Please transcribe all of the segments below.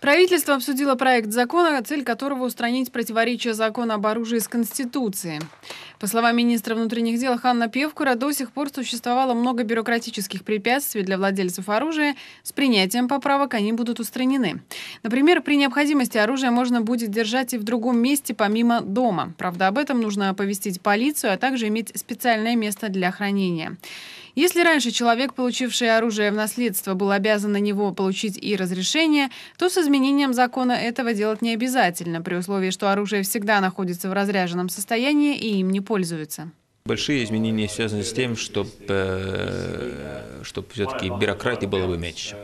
Правительство обсудило проект закона, цель которого устранить противоречие закона об оружии с Конституцией. По словам министра внутренних дел Ханна Певкура, до сих пор существовало много бюрократических препятствий для владельцев оружия. С принятием поправок они будут устранены. Например, при необходимости оружие можно будет держать и в другом месте, помимо дома. Правда, об этом нужно оповестить полицию, а также иметь специальное место для хранения. Если раньше человек, получивший оружие в наследство, был обязан на него получить и разрешение, то с изменением закона этого делать не обязательно, при условии, что оружие всегда находится в разряженном состоянии и им не пользуется. Большие изменения связаны с тем, чтобы, э, чтобы все-таки бюрократии было бы меньше.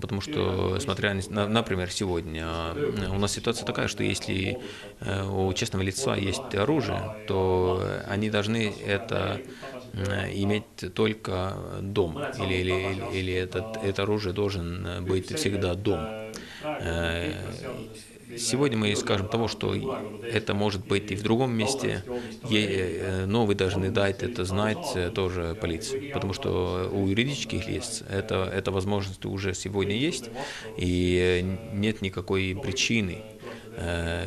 Потому что, смотря на, например, сегодня э, у нас ситуация такая, что если э, у честного лица есть оружие, то они должны это Э, иметь только дом, или, или, или, этот, это оружие должен э, быть всегда дом. Э, сегодня мы скажем того, что это может быть и в другом месте, но вы должны дать это знать тоже полиции, потому что у юридических лиц это, эта возможность уже сегодня есть, и нет никакой причины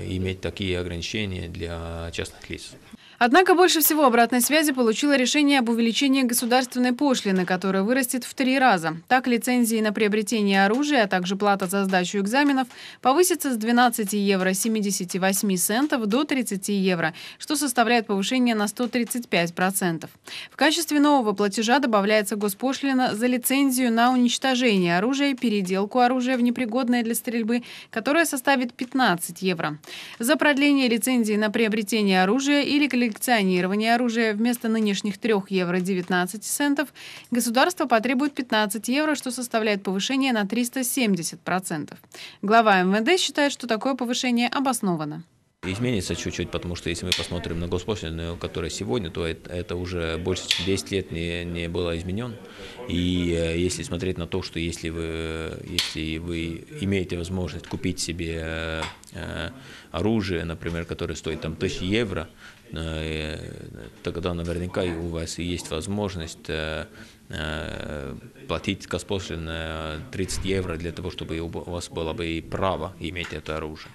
иметь такие ограничения для частных лиц. Однако больше всего обратной связи получило решение об увеличении государственной пошлины, которая вырастет в три раза. Так, лицензии на приобретение оружия, а также плата за сдачу экзаменов повысится с 12 евро 78 центов до 30 евро, что составляет повышение на 135%. процентов. В качестве нового платежа добавляется госпошлина за лицензию на уничтожение оружия и переделку оружия в непригодное для стрельбы, которая составит 15 евро. За продление лицензии на приобретение оружия или коллекционирование коллекционирования оружия вместо нынешних 3 евро 19 центов государство потребует 15 евро, что составляет повышение на 370%. Глава МВД считает, что такое повышение обосновано. Изменится чуть-чуть, потому что если мы посмотрим на госпошлину, которая сегодня, то это, это уже больше чем 10 лет не, не было изменен. И э, если смотреть на то, что если вы, если вы имеете возможность купить себе э, оружие, например, которое стоит там тысячи евро, э, тогда наверняка у вас есть возможность платить госпошлину 30 евро для того, чтобы у вас было бы и право иметь это оружие.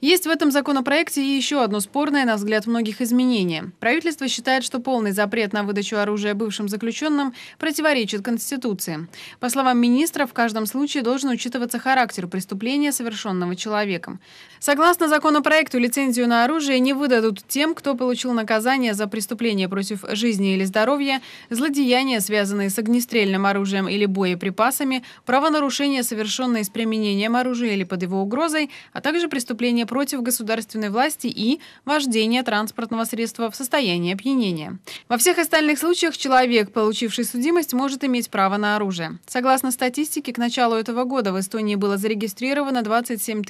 Есть в этом законопроекте и еще одно спорное, на взгляд многих, изменение. Правительство считает, что полный запрет на выдачу оружия бывшим заключенным противоречит Конституции. По словам министра, в каждом случае должен учитываться характер преступления, совершенного человеком. Согласно законопроекту, лицензию на оружие не выдадут тем, кто получил наказание за преступление против жизни или здоровья, злодеяния, связанные с огнестрельным оружием или боеприпасами, правонарушения, совершенные с применением оружия или под его угрозой, а также преступления преступление против государственной власти и вождение транспортного средства в состоянии опьянения. Во всех остальных случаях человек, получивший судимость, может иметь право на оружие. Согласно статистике, к началу этого года в Эстонии было зарегистрировано 27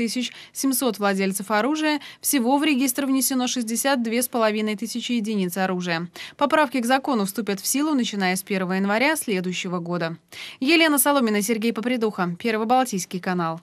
700 владельцев оружия, всего в регистр внесено 62,5 тысячи единиц оружия. Поправки к закону вступят в силу, начиная с 1 января следующего года. Елена Соломина, Сергей Попридуха, Первый Балтийский канал.